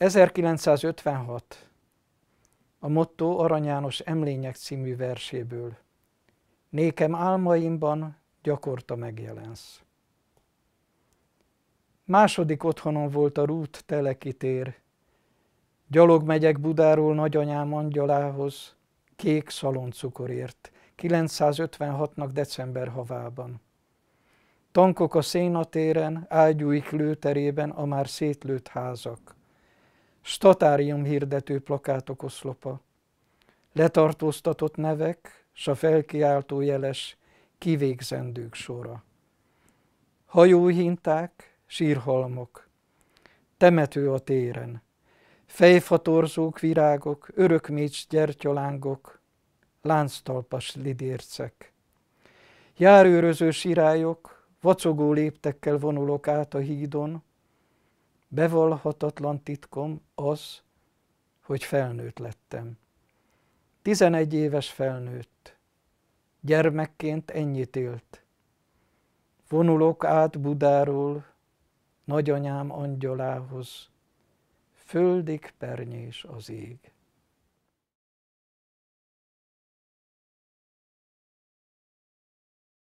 1956. A motto Arany János Emlények című verséből. Nékem álmaimban gyakorta megjelensz. Második otthonom volt a Rút teleki tér. Gyalog megyek Budáról nagyanyám angyalához, kék szaloncukorért, 956-nak december havában. Tankok a szénatéren, ágyúik lőterében a már szétlőtt házak – statárium hirdető plakátok oszlopa, letartóztatott nevek s a felkiáltó jeles kivégzendők sora. Hajóhinták, sírhalmok, temető a téren, fejfatorzók, virágok, örökmécs gyertyalángok, lánctalpas lidércek. Járőröző sirályok, vacogó léptekkel vonulok át a hídon, Bevallhatatlan titkom az, hogy felnőtt lettem. Tizenegy éves felnőtt. Gyermekként ennyit élt. Vonulok át Budáról, nagyanyám angyalához. Földig pernyés az ég.